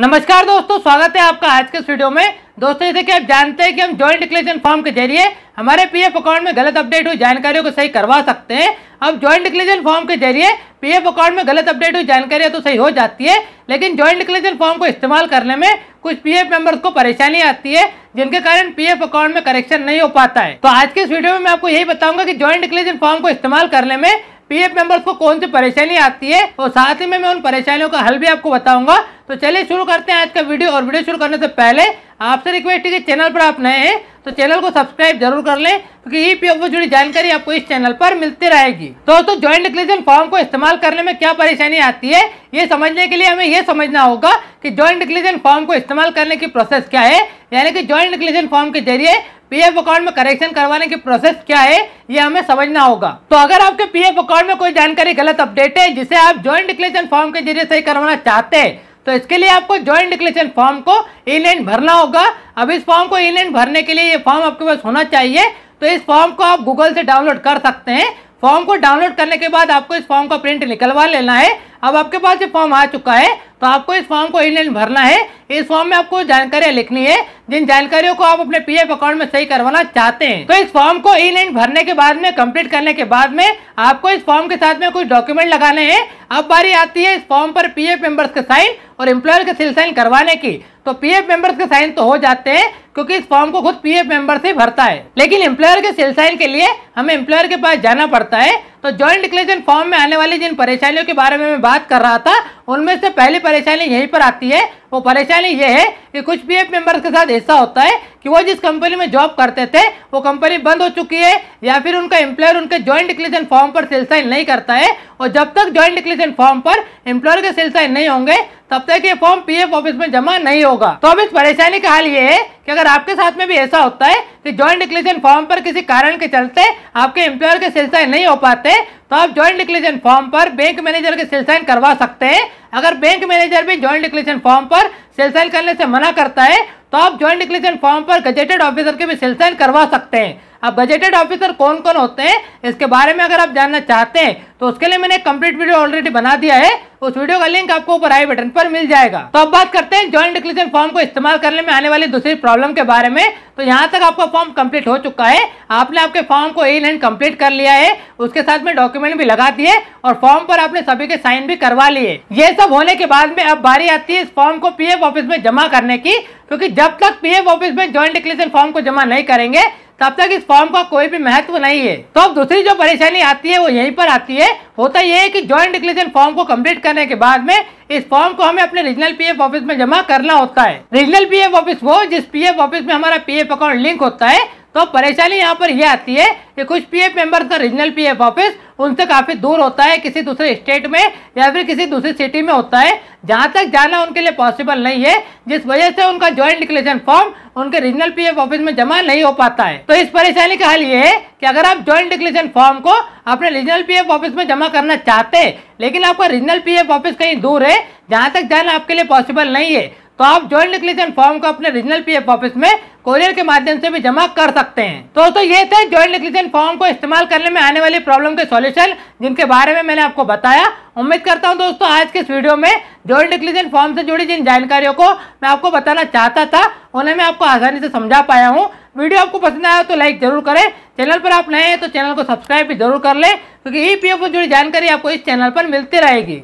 नमस्कार दोस्तों स्वागत है आपका आज के वीडियो में दोस्तों जैसे कि आप जानते हैं कि हम जॉइंट डिक्लेरेशन फॉर्म के जरिए हमारे पीएफ अकाउंट में गलत अपडेट हुई जानकारियों को सही करवा सकते हैं अब जॉइंट डिक्लेरेशन फॉर्म के जरिए पीएफ अकाउंट में गलत अपडेट हुई जानकारियां तो सही हो जाती है लेकिन ज्वाइंट डिक्लेरेशन फॉर्म को इस्तेमाल करने में कुछ पी एफ को परेशानी आती है जिनके कारण पी अकाउंट में करेक्शन नहीं हो पाता है तो आज के इस वीडियो में मैं आपको यही बताऊंगा कि ज्वाइंट डिक्लेरेशन फॉर्म को इस्तेमाल करने में पीएफ मेंबर्स को कौन सी परेशानी आती है और साथ ही में मैं उन परेशानियों का हल भी आपको बताऊंगा तो चलिए शुरू करते हैं आज का वीडियो और वीडियो शुरू करने से पहले आपसे रिक्वेस्ट है कि चैनल पर आप नए हैं तो चैनल को सब्सक्राइब जरूर कर लें क्योंकि ई पी से जुड़ी जानकारी आपको इस चैनल पर मिलती रहेगी दोस्तों ज्वाइंट डिक्लेरेशन फॉर्म को इस्तेमाल करने में क्या परेशानी आती है ये समझने के लिए हमें यह समझना होगा कि ज्वाइंट डिक्लेरेशन फॉर्म को इस्तेमाल करने की प्रोसेस क्या है यानी कि ज्वाइंट डिक्लेरेशन फॉर्म के जरिए पीएफ अकाउंट में करेक्शन करवाने की प्रोसेस क्या है ये हमें समझना होगा तो अगर आपके पीएफ अकाउंट में कोई जानकारी गलत अपडेट है जिसे आप ज्वाइंट डिक्लेरेशन फॉर्म के जरिए सही करवाना चाहते हैं तो इसके लिए आपको ज्वाइंट डिक्लेरेशन फॉर्म को इनलैंड भरना होगा अब इस फॉर्म को इनलैंड भरने के लिए ये फॉर्म आपके पास होना चाहिए तो इस फॉर्म को आप गूगल से डाउनलोड कर सकते हैं फॉर्म को डाउनलोड करने के बाद आपको इस फॉर्म का प्रिंट निकलवा लेना है अब आपके पास ये फॉर्म आ चुका है तो आपको इस फॉर्म को इन भरना है इस फॉर्म में आपको जानकारियां लिखनी है जिन जानकारियों को आप अपने पीएफ अकाउंट में सही करवाना चाहते हैं तो इस फॉर्म को इन भरने के बाद में कंप्लीट करने के बाद में आपको इस फॉर्म के साथ में कुछ डॉक्यूमेंट लगाने हैं अब बारी आती है इस फॉर्म पर पीएफ मेंबर्स के साइन और एम्प्लॉयर के सिल साइन करवाने की तो पीएफ मेंबर्स के साइन तो हो जाते हैं क्योंकि इस फॉर्म को खुद पीएफ मेंबर से भरता है लेकिन एम्प्लॉयर के सेल साइन के लिए हमें एम्प्लॉयर के पास जाना पड़ता है तो जॉइंट डिक्लेरेशन फॉर्म में आने वाली जिन परेशानियों के बारे में मैं बात कर रहा था उनमें से पहली परेशानी यहीं पर आती है वो परेशानी ये है कि कुछ पी एफ के साथ ऐसा होता है कि वो जिस कंपनी में जॉब करते थे वो कंपनी बंद हो चुकी है या फिर उनका एम्प्लॉयर उनके जॉइंट डिक्लेरेशन फॉर्म पर सेल साइन नहीं करता है और जब तक जॉइंट डिक्लेरेशन फॉर्म पर एम्प्लॉयर के सेल साइन नहीं होंगे तब तक ये फॉर्म पीएफ ऑफिस में जमा नहीं होगा तो अब इस परेशानी का हाल ये है कि अगर आपके साथ में भी ऐसा होता है कि ज्वाइंट डिक्लेरेशन फॉर्म पर किसी कारण के चलते आपके एम्प्लॉयर के सिलसाइन नहीं हो पाते तो आप ज्वाइंट डिक्लेरेशन फॉर्म पर बैंक मैनेजर के सिलसाइन करवा सकते हैं अगर बैंक मैनेजर भी ज्वाइंट डिक्लेरेशन फॉर्म पर सिलसाइन करने से मना करता है तो आप ज्वाइंट डिक्लेरेशन फॉर्म पर गजेटेड ऑफिसर के भी सिलसाइन करवा सकते हैं अब बजटेड ऑफिसर कौन कौन होते हैं इसके बारे में अगर आप जानना चाहते हैं तो उसके लिए मैंने कंप्लीट वीडियो ऑलरेडी बना दिया है उस वीडियो का लिंक आपको ऊपर आई बटन पर मिल जाएगा तो अब बात करते हैं ज्वाइंट डिक्लेरेशन फॉर्म को इस्तेमाल करने में आने वाली दूसरी प्रॉब्लम के बारे में तो यहाँ तक आपका फॉर्म कंप्लीट हो चुका है आपने आपके फॉर्म को इन एंड कंप्लीट कर लिया है उसके साथ में डॉक्यूमेंट भी लगा दिए और फॉर्म पर आपने सभी के साइन भी करवा लिए ये सब होने के बाद में अब बारी आती है इस फॉर्म को पी ऑफिस में जमा करने की क्योंकि जब तक पी ऑफिस में ज्वाइंट डिक्लेरेशन फॉर्म को जमा नहीं करेंगे तब तक इस फॉर्म का कोई भी महत्व नहीं है तो अब दूसरी जो परेशानी आती है वो यहीं पर आती है होता यह है कि ज्वाइंट डिक्लेरेशन फॉर्म को कंप्लीट करने के बाद में इस फॉर्म को हमें अपने रीजनल पीएफ ऑफिस में जमा करना होता है रीजनल पीएफ ऑफिस वो जिस पीएफ ऑफिस में हमारा पीएफ अकाउंट लिंक होता है तो परेशानी यहाँ पर यह आती है कि कुछ पीएफ मेंबर्स का रीजनल पीएफ ऑफिस उनसे काफ़ी दूर होता है किसी दूसरे स्टेट में या फिर किसी दूसरी सिटी में होता है जहां तक जाना उनके लिए पॉसिबल नहीं है जिस वजह से उनका ज्वाइंट डिक्लेरेशन फॉर्म उनके रीजनल पीएफ ऑफिस में जमा नहीं हो पाता है तो इस परेशानी का हल ये है कि अगर आप ज्वाइंट डिक्लेरेशन फॉर्म को अपने रीजनल पीएफ ऑफिस में जमा करना चाहते हैं लेकिन आपका रीजनल पी ऑफिस कहीं दूर है जहां तक जाना आपके लिए पॉसिबल नहीं है तो आप ज्वाइंट डिक्लेरेशन फॉर्म को अपने रीजनल पीएफ ऑफिस में कोरियर के माध्यम से भी जमा कर सकते हैं तो दोस्तों ये थे ज्वाइंट डिक्लेरेशन फॉर्म को इस्तेमाल करने में आने वाली प्रॉब्लम के सॉल्यूशन जिनके बारे में मैंने आपको बताया उम्मीद करता हूं दोस्तों आज के इस वीडियो में ज्वाइंट डिक्लेरेशन फॉर्म से जुड़ी जिन जानकारियों को मैं आपको बताना चाहता था उन्हें मैं आपको आसानी से समझा पाया हूँ वीडियो आपको पसंद आया तो लाइक जरूर करें चैनल पर आप नए हैं तो चैनल को सब्सक्राइब भी जरूर कर लें क्योंकि ई पी से जुड़ी जानकारी आपको इस चैनल पर मिलती रहेगी